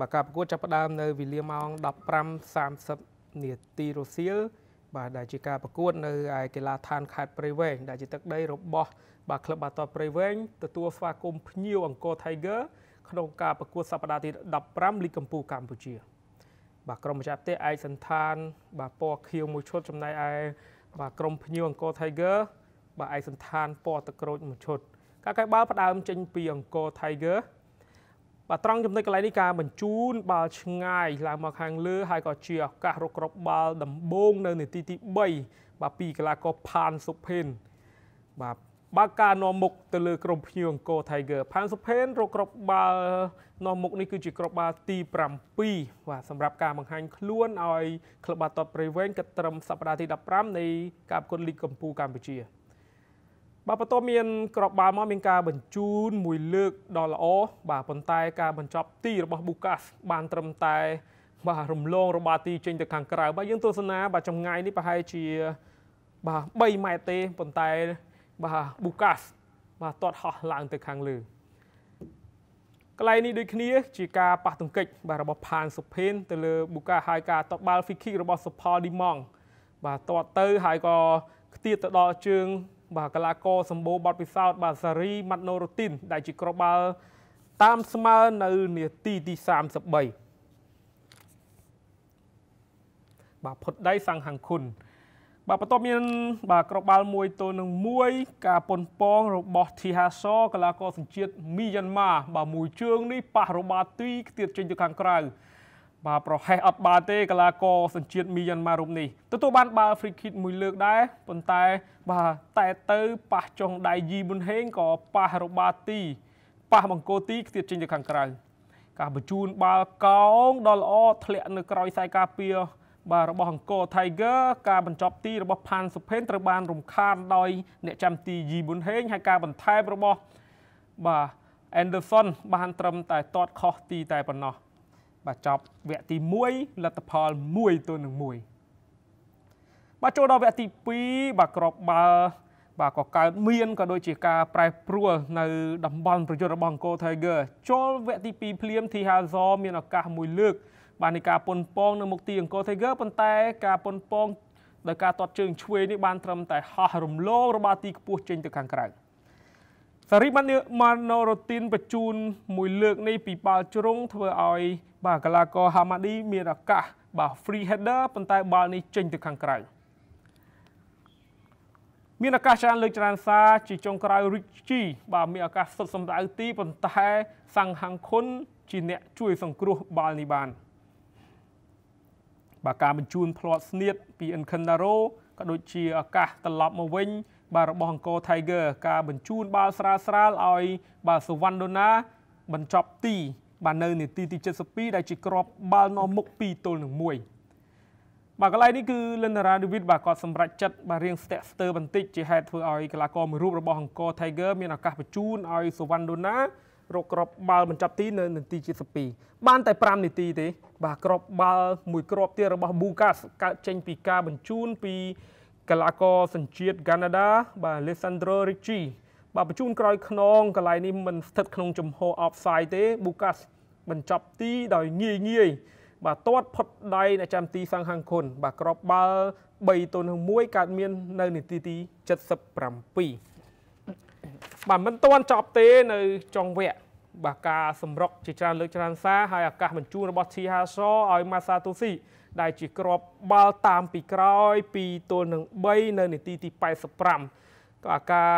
បាទការប្រកួតចាប់ផ្ដើមនៅវេលាម៉ោង15:30នាទីរសៀលបាទដែលជាការប្រកួត នៅឯកីឡាដ្ឋានខេត្តព្រៃវែងដែលជាទឹកដីរបស់ បាទក្លឹបបាល់ទាត់ព្រៃវែងទទួលស្វាគមន៍ភ្ញៀវអង្គរ Tiger ក្នុងការប្រកួតសប្តាហ៍ទី15លីគកំពូលកម្ពុជា បាទក្រុមម្ចាស់ផ្ទះឯកសន្តាន បាទពណ៌ខៀវមួយឈុត ចំណែកឯបាទក្រុមភ្ញៀវអង្គរ Tiger បាទឯកសន្តានពណ៌ទឹកក្រូចមួយឈុត ការកាយបាល់ផ្ដើមចេញពីអង្គរ Tiger បាទត្រង់ចំណុចកន្លែងនេះការបញ្ជូនបាល់ឆ្ងាយឡើងមកខាងលើហើយក៏ជាឱកាសរកគ្រាប់បាល់ដំបូងនៅនាទីទី3បាទពីកីឡាករផានសុផេនបាទបើការនាំមុខទៅលើក្រុមភ្នៀវអង្គរ Tiger ផានសុផេនរកគ្រាប់បាល់នាំមុខនេះគឺជាគ្រាប់បាល់ទី7បាទសម្រាប់ការបង្ហាញ ខ្លួនឲ្យក្លឹបបាល់ទាត់ព្រៃវែងកត់ត្រឹមសប្តាហ៍ទី15នៃការប្រកួតលីគកម្ពុជាកម្ពុជាបាទបន្ទាប់មានក្របបាល់មកមានការបញ្ជូន មួយលើកដ៏ល្អបាទប៉ុន្តែការបញ្ចប់ទីរបស់ប៊ូកាសបានត្រឹមតែ បាទរំលងរបាទីចេញទៅខាងក្រៅបាទយើងទស្សនាបាទចម្ងាយនេះប្រហែលជាបាទ3ម៉ែត្រទេប៉ុន្តែបាទប៊ូកាសបាទទាត់ហោះឡើងទៅខាងលើកន្លែងនេះដូចគ្នាជាការប៉ះទង្គិចបាទរបស់ផានសុផេនទៅលើប៊ូកាហើយការទាត់បាល់ free kick របស់សុផលឌីម៉ងបាទទាត់ទៅ ហើយក៏ខ្ទាតទៅដល់ជើងបាទកីឡាករសម្បូរបទពិសោធន៍បាទសារីម៉ាត់ណូរូទីនដែលជាក្របបាល់តាមស្មើនៅនាទីទី33បាទផុតដៃសាំងហាំងខុនបាទបន្ទាប់មាន បាទក្របបាល់មួយទល់នឹង1ការប៉ុនប៉ងរបស់ធីហាសកីឡាករសញ្ជាតិមីយ៉ាន់ម៉ាបាទមួយជើងនេះប៉ះរបាទីខ្ទៀតចេញទៅខាងក្រៅបាទប្រហែសអត់បានទេកីឡាករសញ្ជាតិមីយ៉ាន់ម៉ារូបនេះទទួលបានបាល់ free kick មួយលើកដែរប៉ុន្តែ បាទតែទៅប៉ះចុងដៃយីមុនហេងក៏ប៉ះរបាទីប៉ះបង្គោលទីខ្ទាតចេញទៅខាងក្រៅការបញ្ជូនបាល់កោងដល់ល្អធ្លាក់នៅក្រោយខ្សែការពារបាទរបស់អង្គរ Tiger ការបញ្ចប់ទីរបស់ផានសុផេនត្រូវបានរំខានដោយ អ្នកចាំទីយីមុនហេងហើយការបន្ថែមរបស់បាទ Anderson បានត្រឹមតែតតខុសទីតែប៉ុណ្ណោះ។បាទចប់វគ្គទី1លទ្ធផល1ទៅនឹង1បាទចូលដល់វគ្គទី2បាទក្របបាល់បាទក៏កើតមានក៏ដូចជាការប្រែប្រួលនៅតំបន់ប្រយុទ្ធរបស់អង្គរ Tiger ចូលវគ្គទី2ភ្លាម Thi Hazor មានឱកាសមួយលើក បាទនៃការប៉ុនប៉ងនៅមុខទីអង្គរ Tiger ប៉ុន្តែការប៉ុនប៉ងដោយការទាត់ជើងឆ្វេងនេះបានត្រឹមតែហោះរំលងរបស់ទីខ្ពស់ចេញទៅខាងក្រៅ។សារីបានម៉ាណូរ៉ូទីនបញ្ជូនមួយលើកនេះពីបាល់ជ្រុងធ្វើឲ្យបាទកីឡាករហាម៉ាឌីមានឱកាសបាទ free header ប៉ុន្តែបាល់នេះចេញទៅខាងក្រៅមានឱកាសច្រើនលើកច្រើនសារជាចុងក្រោយ Richie បាទមានឱកាសសុទ្ធសម្ដៅទីប៉ុន្តែសង្ហាំងខុន ជាអ្នកជួយសង្គ្រោះបាល់នេះបាន បាទការបញ្ជូនផ្លាត់ស្នៀតពី Encanaro ក៏ដូចជាឱកាសត្រឡប់មកវិញបាទរបស់អង្គរ Tiger ការបញ្ជូនបាល់ស្រាលស្រាលឲ្យបាទសវណ្ណដូណាបញ្ចប់ទី បាទនៅនាទីទី72ដែលជាក្របបាល់នាំមុខ2ទល់នឹង1បាទកន្លែងនេះគឺលិនតារាឌីវីតបាទគាត់សម្រេចចិត្តបាទរៀងស្ទាក់ស្ទើរបន្តិចជាហេតុធ្វើឲ្យកីឡាករមួយរូបរបស់អង្គរ Tiger មានឱកាសបញ្ជូនឲ្យសវណ្ណដូណា រកក្របបាល់បញ្ចប់ទីនៅនាទីជា12បានតែ5នាទីទេបាទក្របបាល់មួយក្របទៀតរបស់ Bukas កើតចេញពីការបញ្ជូនពីកីឡាករសញ្ជាតិកាណាដា បាទ Alessandro Ricci បាទបញ្ជូនក្រោយខ្នងកន្លែងនេះមិនស្ថិតក្នុងជំហរ offside ទេ Bukas បញ្ចប់ទីដោយងាយងាយ បាទទាត់ផុតដៃអ្នកចាំទីសង្ហាំងគុណបាទក្របបាល់3ទល់នឹង1កើតមាន នៅនាទីទី77បាទមិនទាន់ចប់ទេនៅចុងវគ្គបាទការសម្រុកជាច្រើនលើកច្រើនសារហើយឱកាសបញ្ជូនរបស់ T Haso ឲ្យ Masatoshi ដែលជាក្របបាល់តាមពីក្រោយ2ទល់នឹង3នៅនាទីទី85ក៏ឱកាស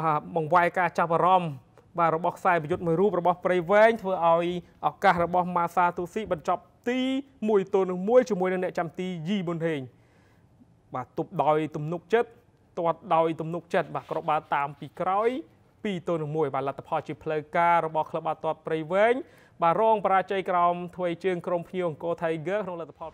បាទបង្វាយការចាប់អារម្មណ៍បាទរបស់ខ្សែប្រយុទ្ធមួយរូបរបស់ព្រៃវែងធ្វើឲ្យឱកាសរបស់ Masatoshi បញ្ចប់ទី1ទល់នឹង1ជាមួយនឹងអ្នកចាំទីយីប៊ុនហេងបាទទប់ដោយទំនុកចិត្តទាត់ដោយទំនុកចិត្តបាទក្របបាល់តាមពីក្រោយ2ទល់នឹង1បាទលទ្ធផលជាផ្លូវការរបស់ក្លឹបបាល់ទាត់ព្រៃវែងបាទរងបរាជ័យក្រោមថ្មីជើង ក្រុមភ្នៀវអង្គរ Tiger ក្នុងលទ្ធផល2